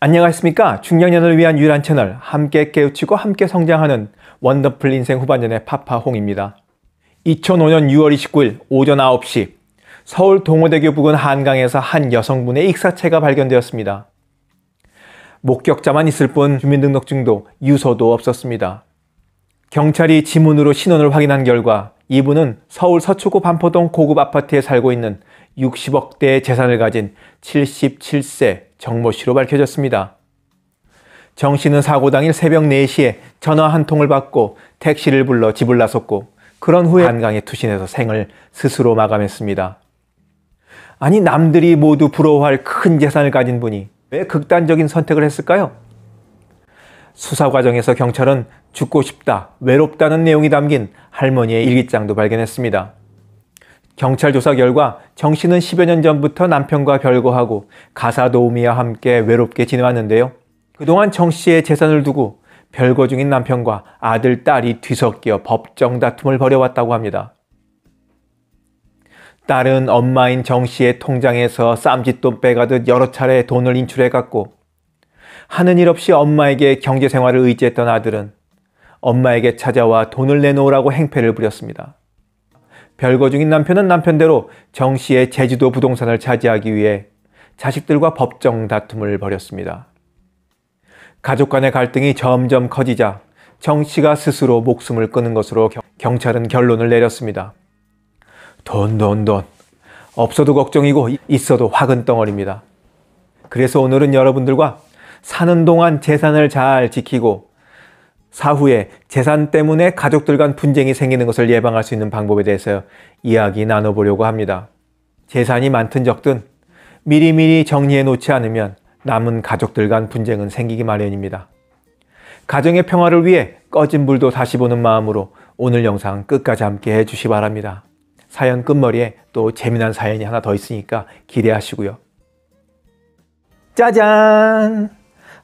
안녕하십니까. 중년년을 위한 유일한 채널, 함께 깨우치고 함께 성장하는 원더풀 인생 후반년의 파파홍입니다. 2005년 6월 29일 오전 9시, 서울 동호대교 부근 한강에서 한 여성분의 익사체가 발견되었습니다. 목격자만 있을 뿐 주민등록증도 유서도 없었습니다. 경찰이 지문으로 신원을 확인한 결과 이분은 서울 서초구 반포동 고급 아파트에 살고 있는 60억대의 재산을 가진 77세 정모 씨로 밝혀졌습니다. 정 씨는 사고 당일 새벽 4시에 전화 한 통을 받고 택시를 불러 집을 나섰고 그런 후에 한강에 투신해서 생을 스스로 마감했습니다. 아니 남들이 모두 부러워할 큰 재산을 가진 분이 왜 극단적인 선택을 했을까요? 수사 과정에서 경찰은 죽고 싶다, 외롭다는 내용이 담긴 할머니의 일기장도 발견했습니다. 경찰 조사 결과 정 씨는 10여 년 전부터 남편과 별거하고 가사 도우미와 함께 외롭게 지내왔는데요. 그동안 정 씨의 재산을 두고 별거 중인 남편과 아들, 딸이 뒤섞여 법정 다툼을 벌여왔다고 합니다. 딸은 엄마인 정 씨의 통장에서 쌈짓돈 빼가듯 여러 차례 돈을 인출해갔고 하는 일 없이 엄마에게 경제생활을 의지했던 아들은 엄마에게 찾아와 돈을 내놓으라고 행패를 부렸습니다. 별거 중인 남편은 남편대로 정 씨의 제주도 부동산을 차지하기 위해 자식들과 법정 다툼을 벌였습니다. 가족 간의 갈등이 점점 커지자 정 씨가 스스로 목숨을 끊은 것으로 경찰은 결론을 내렸습니다. 돈, 돈, 돈. 없어도 걱정이고 있어도 화근덩어리입니다. 그래서 오늘은 여러분들과 사는 동안 재산을 잘 지키고 사후에 재산 때문에 가족들 간 분쟁이 생기는 것을 예방할 수 있는 방법에 대해서 이야기 나눠보려고 합니다. 재산이 많든 적든 미리미리 정리해 놓지 않으면 남은 가족들 간 분쟁은 생기기 마련입니다. 가정의 평화를 위해 꺼진 불도 다시 보는 마음으로 오늘 영상 끝까지 함께 해주시 바랍니다. 사연 끝머리에 또 재미난 사연이 하나 더 있으니까 기대하시고요. 짜잔!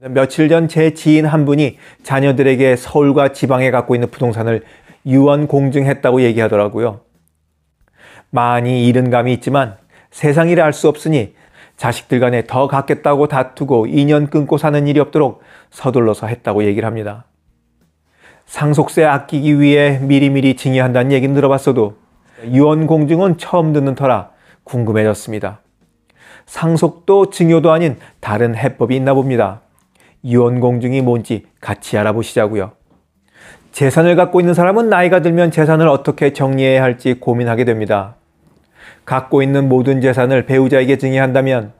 며칠 전 제 지인 한 분이 자녀들에게 서울과 지방에 갖고 있는 부동산을 유언 공증했다고 얘기하더라고요. 많이 잃은 감이 있지만 세상이라 알수 없으니 자식들 간에 더 갖겠다고 다투고 인연 끊고 사는 일이 없도록 서둘러서 했다고 얘기를 합니다. 상속세 아끼기 위해 미리미리 증여한다는 얘기는 들어봤어도 유언 공증은 처음 듣는 터라 궁금해졌습니다. 상속도 증여도 아닌 다른 해법이 있나 봅니다. 유언공증이 뭔지 같이 알아보시자고요. 재산을 갖고 있는 사람은 나이가 들면 재산을 어떻게 정리해야 할지 고민하게 됩니다. 갖고 있는 모든 재산을 배우자에게 증여한다면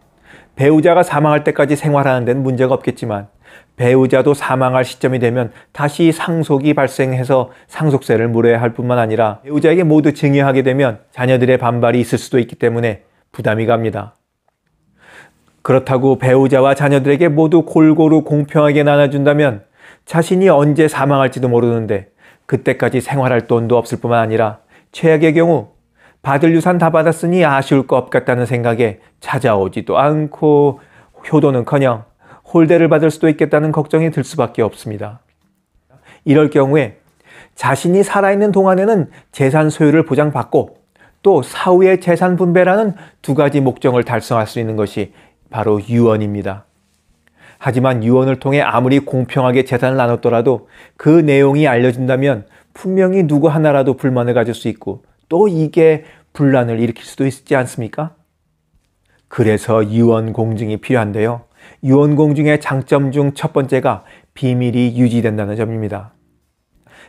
배우자가 사망할 때까지 생활하는 데는 문제가 없겠지만 배우자도 사망할 시점이 되면 다시 상속이 발생해서 상속세를 물어야 할 뿐만 아니라 배우자에게 모두 증여하게 되면 자녀들의 반발이 있을 수도 있기 때문에 부담이 갑니다. 그렇다고 배우자와 자녀들에게 모두 골고루 공평하게 나눠준다면 자신이 언제 사망할지도 모르는데 그때까지 생활할 돈도 없을 뿐만 아니라 최악의 경우 받을 유산 다 받았으니 아쉬울 것 없겠다는 생각에 찾아오지도 않고 효도는커녕 홀대를 받을 수도 있겠다는 걱정이 들 수밖에 없습니다. 이럴 경우에 자신이 살아있는 동안에는 재산 소유를 보장받고 또 사후의 재산 분배라는 두 가지 목적을 달성할 수 있는 것이 바로 유언입니다. 하지만 유언을 통해 아무리 공평하게 재산을 나눴더라도 그 내용이 알려진다면 분명히 누구 하나라도 불만을 가질 수 있고 또 이게 분란을 일으킬 수도 있지 않습니까? 그래서 유언 공증이 필요한데요. 유언 공증의 장점 중 첫 번째가 비밀이 유지된다는 점입니다.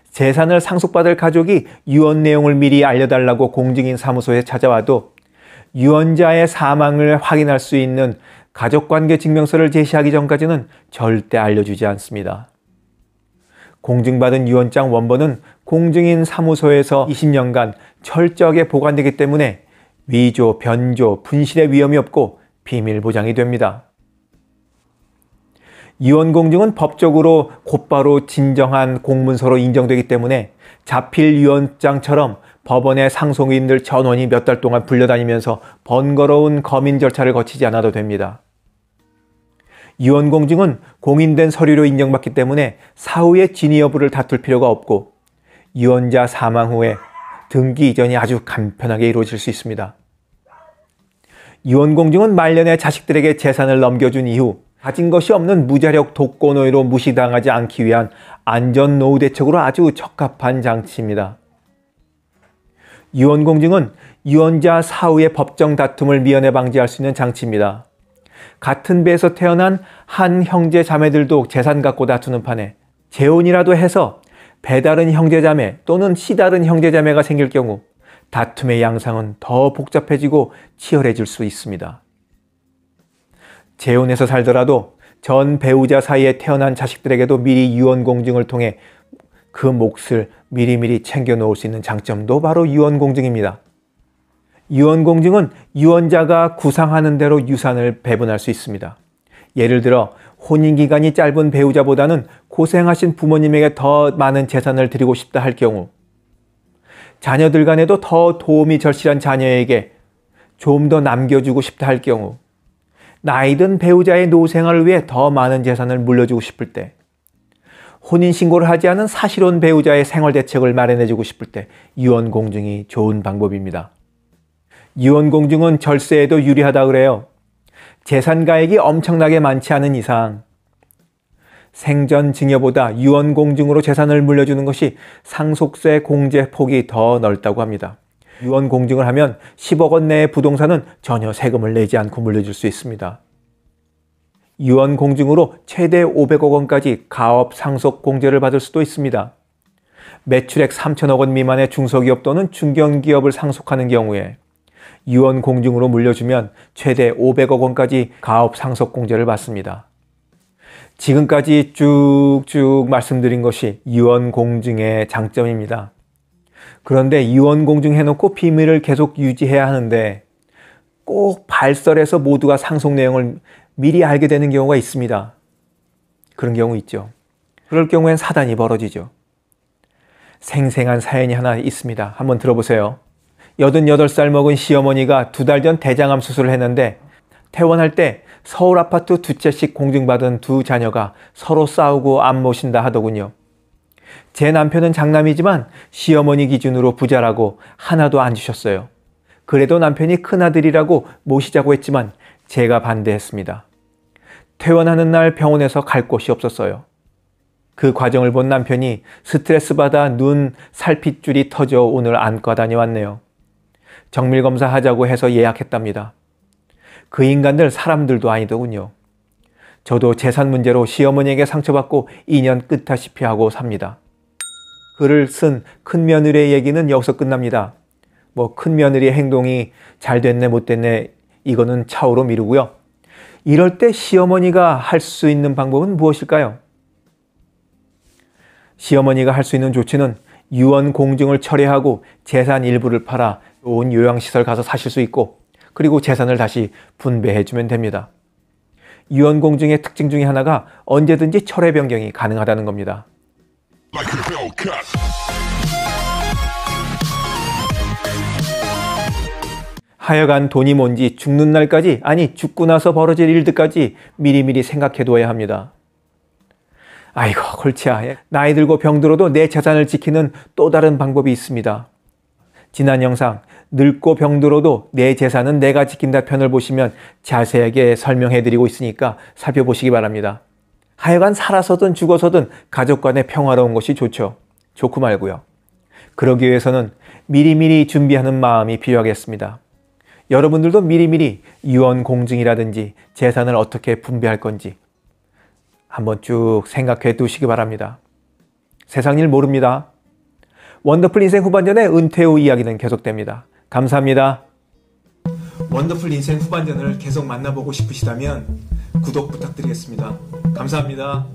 재산을 상속받을 가족이 유언 내용을 미리 알려달라고 공증인 사무소에 찾아와도 유언자의 사망을 확인할 수 있는 가족관계 증명서를 제시하기 전까지는 절대 알려주지 않습니다. 공증받은 유언장 원본은 공증인 사무소에서 20년간 철저하게 보관되기 때문에 위조, 변조, 분실의 위험이 없고 비밀 보장이 됩니다. 유언공증은 법적으로 곧바로 진정한 공문서로 인정되기 때문에 자필 유언장처럼 법원의 상속인들 전원이 몇 달 동안 불려다니면서 번거로운 검인 절차를 거치지 않아도 됩니다. 유언공증은 공인된 서류로 인정받기 때문에 사후에 진위 여부를 다툴 필요가 없고 유언자 사망 후에 등기 이전이 아주 간편하게 이루어질 수 있습니다. 유언공증은 말년에 자식들에게 재산을 넘겨준 이후 가진 것이 없는 무자력 독거노예로 무시당하지 않기 위한 안전노후 대책으로 아주 적합한 장치입니다. 유언공증은 유언자 사후의 법정 다툼을 미연에 방지할 수 있는 장치입니다. 같은 배에서 태어난 한 형제 자매들도 재산 갖고 다투는 판에 재혼이라도 해서 배다른 형제 자매 또는 시다른 형제 자매가 생길 경우 다툼의 양상은 더 복잡해지고 치열해질 수 있습니다. 재혼해서 살더라도 전 배우자 사이에 태어난 자식들에게도 미리 유언 공증을 통해 그 몫을 미리미리 챙겨 놓을 수 있는 장점도 바로 유언공증입니다. 유언공증은 유언자가 구상하는 대로 유산을 배분할 수 있습니다. 예를 들어 혼인기간이 짧은 배우자보다는 고생하신 부모님에게 더 많은 재산을 드리고 싶다 할 경우 자녀들 간에도 더 도움이 절실한 자녀에게 좀 더 남겨주고 싶다 할 경우 나이든 배우자의 노후 생활을 위해 더 많은 재산을 물려주고 싶을 때 혼인신고를 하지 않은 사실혼 배우자의 생활 대책을 마련해주고 싶을 때 유언공증이 좋은 방법입니다. 유언공증은 절세에도 유리하다 그래요. 재산가액이 엄청나게 많지 않은 이상 생전 증여보다 유언공증으로 재산을 물려주는 것이 상속세 공제 폭이 더 넓다고 합니다. 유언공증을 하면 10억 원 내의 부동산은 전혀 세금을 내지 않고 물려줄 수 있습니다. 유언공증으로 최대 500억 원까지 가업 상속 공제를 받을 수도 있습니다. 매출액 3천억 원 미만의 중소기업 또는 중견기업을 상속하는 경우에 유언공증으로 물려주면 최대 500억 원까지 가업 상속 공제를 받습니다. 지금까지 쭉쭉 말씀드린 것이 유언공증의 장점입니다. 그런데 유언공증 해놓고 비밀을 계속 유지해야 하는데 꼭 발설해서 모두가 상속 내용을 미리 알게 되는 경우가 있습니다. 그런 경우 있죠. 그럴 경우엔 사단이 벌어지죠. 생생한 사연이 하나 있습니다. 한번 들어보세요. 88살 먹은 시어머니가 두 달 전 대장암 수술을 했는데 퇴원할 때 서울 아파트 두 채씩 공증받은 두 자녀가 서로 싸우고 안 모신다 하더군요. 제 남편은 장남이지만 시어머니 기준으로 부자라고 하나도 안 주셨어요. 그래도 남편이 큰아들이라고 모시자고 했지만 제가 반대했습니다. 퇴원하는 날 병원에서 갈 곳이 없었어요. 그 과정을 본 남편이 스트레스 받아 눈 살핏줄이 터져 오늘 안과 다녀왔네요. 정밀검사 하자고 해서 예약했답니다. 그 인간들 사람들도 아니더군요. 저도 재산 문제로 시어머니에게 상처받고 2년 끝다시피 하고 삽니다. 글을 쓴 큰며느리의 얘기는 여기서 끝납니다. 뭐 큰며느리의 행동이 잘 됐네 못 됐네 이거는 차후로 미루고요. 이럴 때 시어머니가 할 수 있는 방법은 무엇일까요? 시어머니가 할 수 있는 조치는 유언 공증을 철회하고 재산 일부를 팔아 좋은 요양시설 가서 사실 수 있고 그리고 재산을 다시 분배해 주면 됩니다. 유언 공증의 특징 중에 하나가 언제든지 철회 변경이 가능하다는 겁니다. Like 하여간 돈이 뭔지 죽는 날까지, 아니 죽고 나서 벌어질 일들까지 미리미리 생각해둬야 합니다. 아이고, 골치야. 나이 들고 병들어도 내 재산을 지키는 또 다른 방법이 있습니다. 지난 영상, 늙고 병들어도 내 재산은 내가 지킨다 편을 보시면 자세하게 설명해 드리고 있으니까 살펴보시기 바랍니다. 하여간 살아서든 죽어서든 가족 간의 평화로운 것이 좋죠. 좋고 말고요. 그러기 위해서는 미리미리 준비하는 마음이 필요하겠습니다. 여러분들도 미리미리 유언 공증이라든지 재산을 어떻게 분배할 건지 한번 쭉 생각해 두시기 바랍니다. 세상 일 모릅니다. 원더풀 인생 후반전의 은퇴 후 이야기는 계속됩니다. 감사합니다. 원더풀 인생 후반전을 계속 만나보고 싶으시다면 구독 부탁드리겠습니다. 감사합니다.